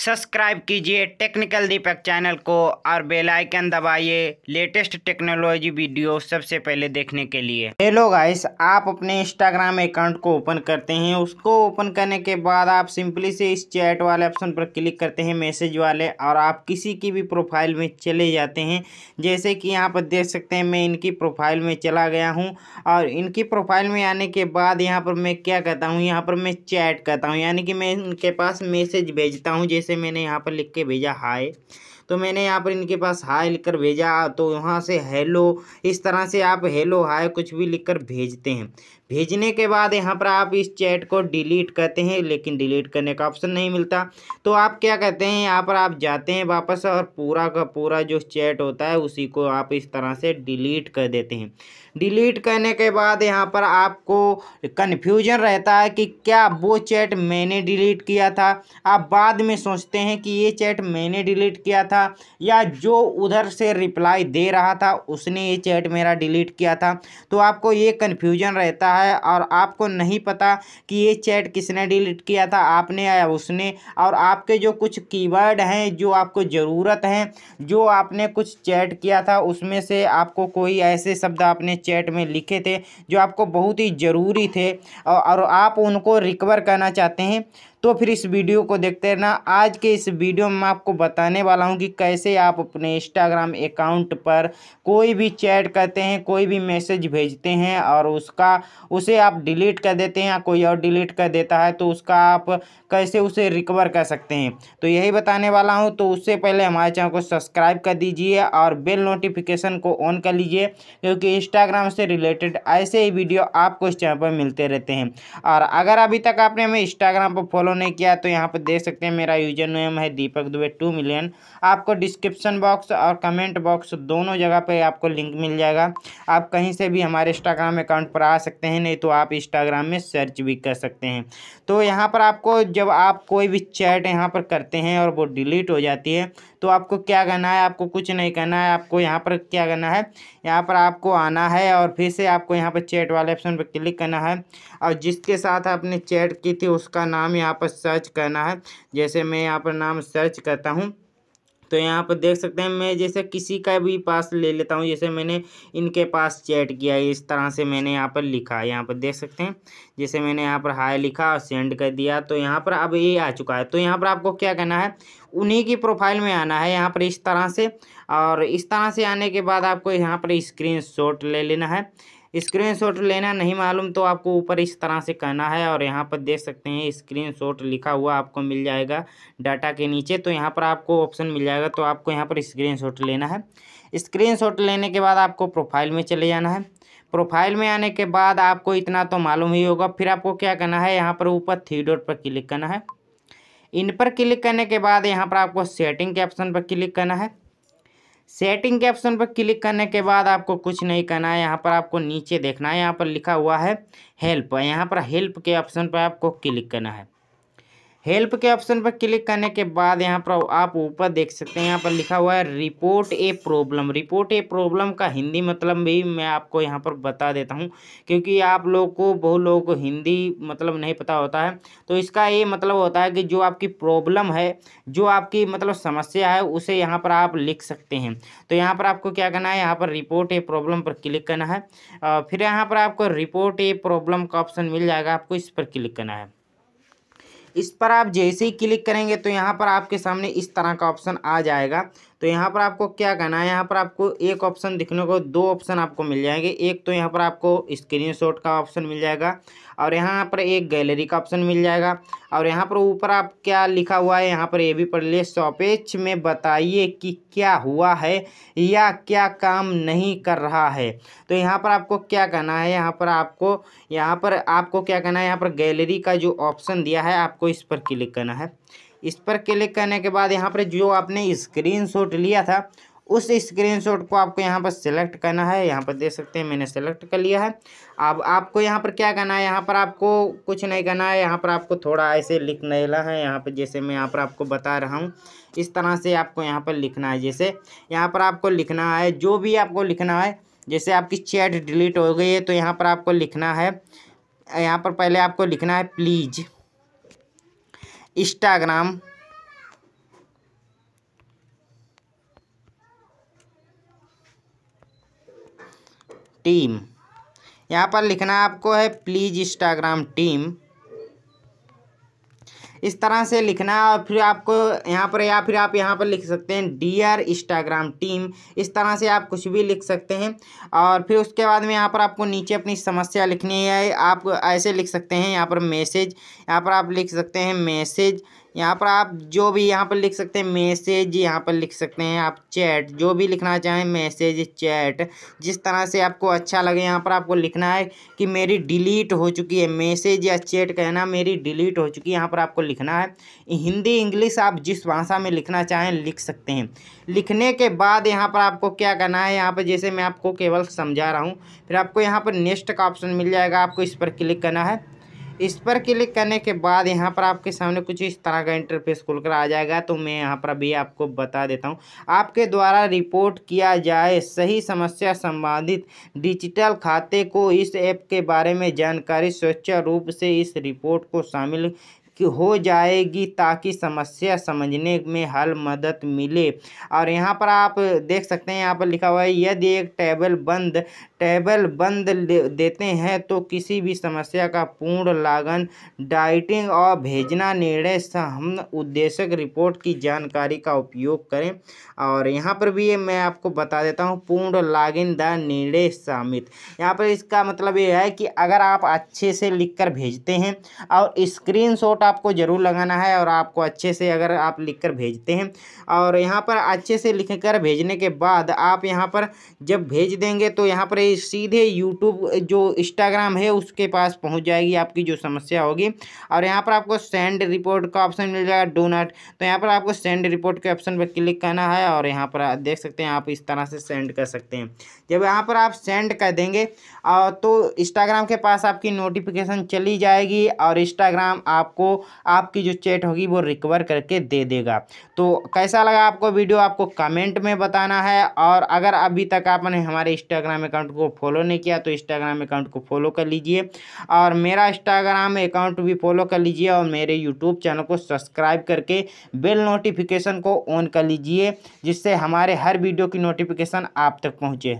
subscribe कीजिए technical दीपक channel को और बेल आइकन दबाइए लेटेस्ट टेक्नोलॉजी वीडियो सबसे पहले देखने के लिए हेलो गाइस आप अपने इंस्टाग्राम अकाउंट को ओपन करते हैं उसको ओपन करने के बाद आप सिंपली से इस चैट वाले ऑप्शन पर क्लिक करते हैं मैसेज वाले और आप किसी की भी प्रोफाइल में चले जाते हैं जैसे कि यहाँ पर देख सकते हैं मैं इनकी प्रोफाइल में चला गया हूँ और इनकी प्रोफाइल में आने के बाद यहाँ पर मैं क्या करता हूँ यहाँ पर मैं चैट करता हूँ यानी कि मैं इनके पास मैसेज भेजता हूँ जैसे जैसे मैंने यहाँ पर लिख के भेजा हाय तो मैंने यहाँ पर इनके पास हाय लिखकर भेजा तो वहाँ से हेलो इस तरह से आप हेलो हाय कुछ भी लिखकर भेजते हैं भेजने के बाद यहाँ पर आप इस चैट को डिलीट करते हैं लेकिन डिलीट करने का ऑप्शन नहीं मिलता तो आप क्या कहते हैं यहाँ पर आप जाते हैं वापस और पूरा का पूरा जो चैट होता है उसी को आप इस तरह से डिलीट कर देते हैं डिलीट करने के बाद यहाँ पर आपको कन्फ्यूजन रहता है कि क्या वो चैट मैंने डिलीट किया था आप बाद में सोचते हैं कि ये चैट मैंने डिलीट किया था था या जो उधर से रिप्लाई दे रहा था उसने ये चैट मेरा डिलीट किया था तो आपको ये कन्फ्यूजन रहता है और आपको नहीं पता कि ये चैट किसने डिलीट किया था आपने या उसने और आपके जो कुछ कीवर्ड हैं जो आपको ज़रूरत हैं जो आपने कुछ चैट किया था उसमें से आपको कोई ऐसे शब्द आपने चैट में लिखे थे जो आपको बहुत ही ज़रूरी थे और आप उनको रिकवर करना चाहते हैं तो फिर इस वीडियो को देखते रहना आज के इस वीडियो में मैं आपको बताने वाला हूँ कि कैसे आप अपने इंस्टाग्राम अकाउंट पर कोई भी चैट करते हैं कोई भी मैसेज भेजते हैं और उसका उसे आप डिलीट कर देते हैं या कोई और डिलीट कर देता है तो उसका आप कैसे उसे रिकवर कर सकते हैं तो यही बताने वाला हूँ तो उससे पहले हमारे चैनल को सब्सक्राइब कर दीजिए और बेल नोटिफिकेशन को ऑन कर लीजिए क्योंकि इंस्टाग्राम से रिलेटेड ऐसे ही वीडियो आपको इस चैनल पर मिलते रहते हैं और अगर अभी तक आपने हमें इंस्टाग्राम पर फॉलो फॉलो नहीं किया तो यहाँ पर देख सकते हैं मेरा यूजर नेम है दीपक दुबे टू मिलियन आपको डिस्क्रिप्शन बॉक्स और कमेंट बॉक्स दोनों जगह पर आपको लिंक मिल जाएगा आप कहीं से भी हमारे इंस्टाग्राम अकाउंट पर आ सकते हैं नहीं तो आप इंस्टाग्राम में सर्च भी कर सकते हैं तो यहाँ पर आपको जब आप कोई भी चैट यहाँ पर करते हैं और वो डिलीट हो जाती है तो आपको क्या करना है आपको कुछ नहीं करना है आपको यहाँ पर क्या करना है यहाँ पर आपको आना है और फिर से आपको यहाँ पर चैट वाले ऑप्शन पर क्लिक करना है और जिसके साथ आपने चैट की थी उसका नाम यहाँ पर सर्च करना है जैसे मैं यहाँ पर नाम सर्च करता हूँ तो यहाँ पर देख सकते हैं मैं जैसे किसी का भी पास ले लेता हूँ जैसे मैंने इनके पास चैट किया इस तरह से मैंने यहाँ पर लिखा यहाँ पर देख सकते हैं जैसे मैंने यहाँ पर हाय लिखा और सेंड कर दिया तो यहाँ पर अब ये आ चुका है तो यहाँ पर आपको क्या करना है उन्हीं की प्रोफाइल में आना है यहाँ पर इस तरह से और इस तरह से आने के बाद आपको यहाँ पर स्क्रीन ले लेना है स्क्रीनशॉट लेना नहीं मालूम तो आपको ऊपर इस तरह से कहना है और यहाँ पर देख सकते हैं स्क्रीनशॉट लिखा हुआ आपको मिल जाएगा डाटा के नीचे तो यहाँ पर आपको ऑप्शन मिल जाएगा तो आपको यहाँ पर स्क्रीनशॉट लेना है स्क्रीनशॉट लेने के बाद आपको प्रोफाइल में चले जाना है प्रोफाइल में आने के बाद आपको इतना तो मालूम ही होगा फिर आपको क्या करना है यहाँ पर ऊपर थ्री डॉट पर क्लिक करना है इन पर क्लिक करने के बाद यहाँ पर आपको सेटिंग के ऑप्शन पर क्लिक करना है सेटिंग के ऑप्शन पर क्लिक करने के बाद आपको कुछ नहीं करना है यहाँ पर आपको नीचे देखना है यहाँ पर लिखा हुआ है हेल्प यहाँ पर हेल्प के ऑप्शन पर आपको क्लिक करना है हेल्प के ऑप्शन पर क्लिक करने के बाद यहाँ पर आप ऊपर देख सकते हैं यहाँ पर लिखा हुआ है report a problem report a problem का हिंदी मतलब भी मैं आपको यहाँ पर बता देता हूँ क्योंकि आप लोग को बहुत लोगों को हिंदी मतलब नहीं पता होता है तो इसका ये मतलब होता है कि जो आपकी प्रॉब्लम है जो आपकी मतलब समस्या है उसे यहाँ पर आप लिख सकते हैं तो यहाँ पर आपको क्या करना है यहाँ पर रिपोर्ट ए प्रॉब्लम पर क्लिक करना है फिर यहाँ पर आपको रिपोर्ट ए प्रॉब्लम का ऑप्शन मिल जाएगा आपको इस पर क्लिक करना है इस पर आप जैसे ही क्लिक करेंगे तो यहाँ पर आपके सामने इस तरह का ऑप्शन आ जाएगा तो यहाँ पर आपको क्या करना है यहाँ पर आपको एक ऑप्शन दिखने को दो ऑप्शन आपको मिल जाएंगे एक तो यहाँ पर आपको स्क्रीन का ऑप्शन मिल जाएगा और यहाँ पर एक गैलरी का ऑप्शन मिल जाएगा और यहाँ पर ऊपर आप क्या लिखा हुआ है यहाँ पर ये भी पढ़ लिए सॉपेच में बताइए कि क्या हुआ है या क्या काम नहीं कर रहा है तो यहाँ पर आपको क्या करना है यहाँ पर आपको यहाँ पर आपको क्या करना है यहाँ पर गैलरी का जो ऑप्शन दिया है आपको इस पर क्लिक करना है इस पर क्लिक करने के बाद यहाँ पर जो आपने स्क्रीनशॉट लिया था उस स्क्रीनशॉट को आपको यहाँ पर सिलेक्ट करना है यहाँ पर देख सकते हैं मैंने सेलेक्ट कर लिया है अब आपको यहाँ पर क्या करना है यहाँ पर आपको कुछ नहीं करना है यहाँ पर आपको थोड़ा ऐसे ला है यहाँ पर जैसे मैं यहाँ पर आपको बता रहा हूँ इस तरह से आपको यहाँ पर लिखना है जैसे यहाँ पर आपको लिखना है जो भी आपको लिखना है जैसे आपकी चैट डिलीट हो गई है तो यहाँ पर आपको लिखना है यहाँ पर पहले आपको लिखना है प्लीज़ इंस्टाग्राम टीम यहाँ पर लिखना आपको है प्लीज़ इंस्टाग्राम टीम इस तरह से लिखना है और फिर आपको यहाँ पर या फिर आप यहाँ पर लिख सकते हैं डियर इंस्टाग्राम टीम इस तरह से आप कुछ भी लिख सकते हैं और फिर उसके बाद में यहाँ पर आपको नीचे अपनी समस्या लिखनी है आप ऐसे लिख सकते हैं यहाँ पर मैसेज यहाँ पर आप लिख सकते हैं मैसेज यहाँ पर आप जो भी यहाँ पर लिख सकते हैं मैसेज यहाँ पर लिख सकते हैं आप चैट जो भी लिखना चाहें मैसेज चैट जिस तरह से आपको अच्छा लगे यहाँ पर आपको लिखना है कि मेरी डिलीट हो चुकी है मैसेज या चैट कहना मेरी डिलीट हो चुकी है यहाँ पर आपको लिखना है हिंदी इंग्लिश आप जिस भाषा में लिखना चाहें लिख सकते हैं लिखने के बाद यहाँ पर आपको क्या करना है यहाँ पर जैसे मैं आपको केवल समझा रहा हूँ फिर आपको यहाँ पर नेक्स्ट का ऑप्शन मिल जाएगा आपको इस पर क्लिक करना है इस पर क्लिक करने के बाद यहाँ पर आपके सामने कुछ इस तरह का इंटरफेस खुलकर आ जाएगा तो मैं यहाँ पर अभी आपको बता देता हूँ आपके द्वारा रिपोर्ट किया जाए सही समस्या संबंधित डिजिटल खाते को इस ऐप के बारे में जानकारी स्वच्छ रूप से इस रिपोर्ट को शामिल हो जाएगी ताकि समस्या समझने में हल मदद मिले और यहाँ पर आप देख सकते हैं यहाँ पर लिखा हुआ है यदि एक टेबल बंद टेबल बंद देते हैं तो किसी भी समस्या का पूर्ण लागन डाइटिंग और भेजना निर्णय हम उद्देश्यक रिपोर्ट की जानकारी का उपयोग करें और यहाँ पर भी मैं आपको बता देता हूँ पूर्ण लागिन द निर्णय सामित यहाँ पर इसका मतलब ये है कि अगर आप अच्छे से लिख कर भेजते हैं और शॉट आपको ज़रूर लगाना है और आपको अच्छे से अगर आप लिख कर भेजते हैं और यहाँ पर अच्छे से लिख कर भेजने के बाद आप यहाँ पर जब भेज देंगे तो यहाँ पर सीधे यूट्यूब जो इंस्टाग्राम है उसके पास पहुंच जाएगी आपकी जो समस्या होगी और यहाँ पर आपको सेंड रिपोर्ट का ऑप्शन मिल जाएगा डो नॉट तो यहाँ पर आपको सेंड रिपोर्ट के ऑप्शन पर क्लिक करना है और यहाँ पर देख सकते हैं आप इस तरह से सेंड कर सकते हैं जब यहाँ पर आप सेंड कर देंगे तो इंस्टाग्राम के पास आपकी नोटिफिकेशन चली जाएगी और इंस्टाग्राम आपको आपकी जो चैट होगी वो रिकवर करके दे देगा तो कैसा लगा आपको वीडियो आपको कमेंट में बताना है और अगर अभी तक आपने हमारे इंस्टाग्राम अकाउंट को को फॉलो नहीं किया तो इंस्टाग्राम अकाउंट को फॉलो कर लीजिए और मेरा इंस्टाग्राम अकाउंट भी फॉलो कर लीजिए और मेरे यूट्यूब चैनल को सब्सक्राइब करके बेल नोटिफिकेशन को ऑन कर लीजिए जिससे हमारे हर वीडियो की नोटिफिकेशन आप तक पहुँचे